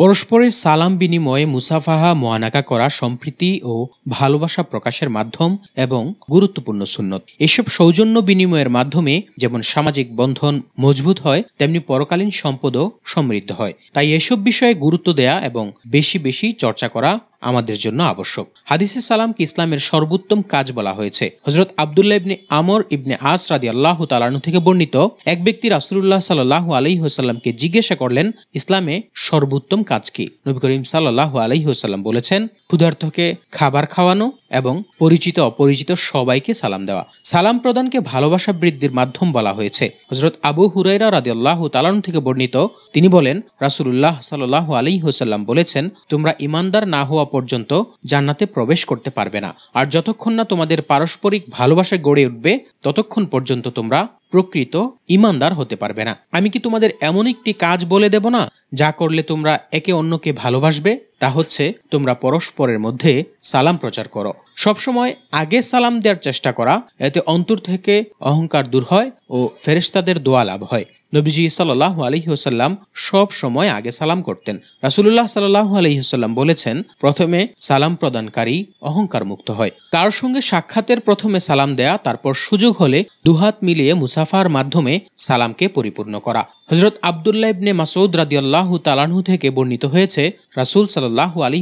পরস্পরের সালাম বিনিময়ে মুসাফাহা মোয়ানাকা করা সম্প্রীতি ও ভালোবাসা প্রকাশের মাধ্যম এবং গুরুত্বপূর্ণ সুন্নত এসব সৌজন্য বিনিময়ের মাধ্যমে যেমন সামাজিক বন্ধন মজবুত হয় তেমনি পরকালীন সম্পদও সমৃদ্ধ হয় তাই এসব বিষয়ে গুরুত্ব দেয়া এবং বেশি বেশি চর্চা করা আমাদের জন্য আবশ্যক হাদিসে সালামকে ইসলামের সর্বোত্তম কাজ বলা হয়েছে হজরত আবদুল্লাহ ইবনে আমর ইবনে আস রাদি আল্লাহ তালানু থেকে বর্ণিত এক ব্যক্তি রাসুল্লাহ সাল্লাহ আলহি হোসাল্লামকে জিজ্ঞাসা করলেন ইসলামে সর্বোত্তম কাজ কি নবী করিম সাল্লাহ আলহি হোসাল্লাম বলেছেন ক্ষুধার্থকে খাবার খাওয়ানো এবং পরিচিত অপরিচিত সবাইকে সালাম দেওয়া সালাম প্রদানকে ভালোবাসা বৃদ্ধির মাধ্যম বলা হয়েছে হজরত আবু হুরাইরা রাদি আল্লাহ তালানু থেকে বর্ণিত তিনি বলেন রাসুল্লাহ সাল্লাহ আলহি হোসাল্লাম বলেছেন তোমরা ইমানদার না হওয়া হওয়া পর্যন্ত জান্নাতে প্রবেশ করতে পারবে না আর যতক্ষণ না তোমাদের পারস্পরিক ভালোবাসা গড়ে উঠবে ততক্ষণ পর্যন্ত তোমরা প্রকৃত ইমানদার হতে পারবে না আমি কি তোমাদের এমন একটি কাজ বলে দেব না যা করলে তোমরা একে অন্যকে ভালোবাসবে তা হচ্ছে তোমরা পরস্পরের মধ্যে সালাম প্রচার করো সবসময় আগে সালাম দেওয়ার চেষ্টা করা এতে অন্তর থেকে অহংকার দূর হয় ও ফেরেস্তাদের দোয়া লাভ হয় নবীজি সাল্লাহ আলহিহসাল্লাম সব সময় আগে সালাম করতেন রাসুল্লাহ সাল্লাহ আলহিহসাল্লাম বলেছেন প্রথমে সালাম প্রদানকারী অহংকার মুক্ত হয় কার সঙ্গে সাক্ষাতের প্রথমে সালাম দেয়া তারপর সুযোগ হলে দুহাত মিলিয়ে মুসাফার মাধ্যমে সালামকে পরিপূর্ণ করা হজরত আবদুল্লাহ ইবনে মাসৌদ রাদিয়াল্লাহু তালানহু থেকে বর্ণিত হয়েছে রাসুল সাল্লাহ আলী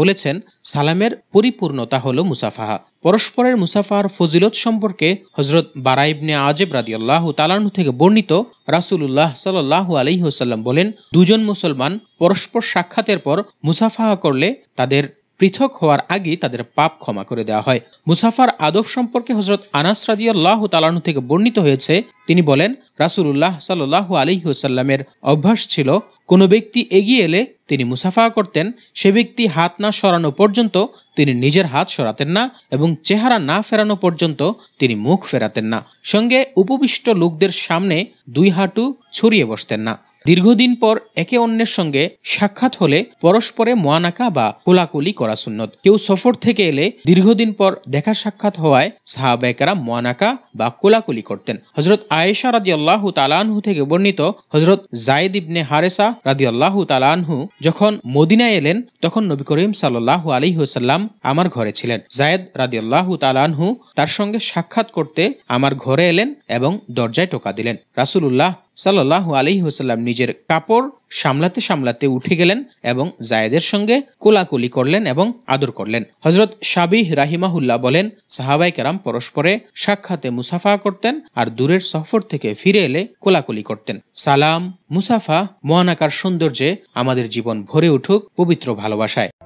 বলেছেন সালামের পরিপূর্ণতা হল মুসাফাহা পরস্পরের মুসাফার ফজিলত সম্পর্কে হজরত বারাইবনে আজেব রাদি আল্লাহ তালানু থেকে বর্ণিত রাসুলুল্লাহ সাল্লাহ আলী হোসাল্লাম বলেন দুজন মুসলমান পরস্পর সাক্ষাতের পর মুসাফা করলে তাদের পৃথক হওয়ার আগে তাদের পাপ ক্ষমা করে দেওয়া হয় মুসাফার আদব সম্পর্কে হজরত আনাস রাজিয়াল্লাহ তালানু থেকে বর্ণিত হয়েছে তিনি বলেন উল্লাহ সাল্লাহ আলী হুসাল্লামের অভ্যাস ছিল কোনো ব্যক্তি এগিয়ে এলে তিনি মুসাফা করতেন সে ব্যক্তি হাত না সরানো পর্যন্ত তিনি নিজের হাত সরাতেন না এবং চেহারা না ফেরানো পর্যন্ত তিনি মুখ ফেরাতেন না সঙ্গে উপবিষ্ট লোকদের সামনে দুই হাঁটু ছড়িয়ে বসতেন না দীর্ঘদিন পর একে অন্যের সঙ্গে সাক্ষাৎ হলে পরস্পরে মোয়ানাকা বা কোলাকুলি করা সুন্নত কেউ সফর থেকে এলে দীর্ঘদিন পর দেখা সাক্ষাৎ হওয়ায় সাহাবায়কারা মোয়ানাকা বা কোলাকুলি করতেন হজরত আয়েশা রাজি আল্লাহ তালানহু থেকে বর্ণিত হজরত জায়দ ইবনে হারেসা রাদি আল্লাহ তালানহু যখন মদিনায় এলেন তখন নবী করিম সাল্লাহু আলী হুসাল্লাম আমার ঘরে ছিলেন জায়দ রাজি আল্লাহ তালানহু তার সঙ্গে সাক্ষাৎ করতে আমার ঘরে এলেন এবং দরজায় টোকা দিলেন উল্লাহ সাল্লাহ আলী হুসাল্লাম নিজের কাপড় সামলাতে সামলাতে উঠে গেলেন এবং জায়েদের সঙ্গে কোলাকুলি করলেন এবং আদর করলেন হজরত সাবিহ রাহিমাহুল্লাহ বলেন সাহাবাই কেরাম পরস্পরে সাক্ষাতে মুসাফা করতেন আর দূরের সফর থেকে ফিরে এলে কোলাকুলি করতেন সালাম মুসাফা মহানাকার সৌন্দর্যে আমাদের জীবন ভরে উঠুক পবিত্র ভালোবাসায়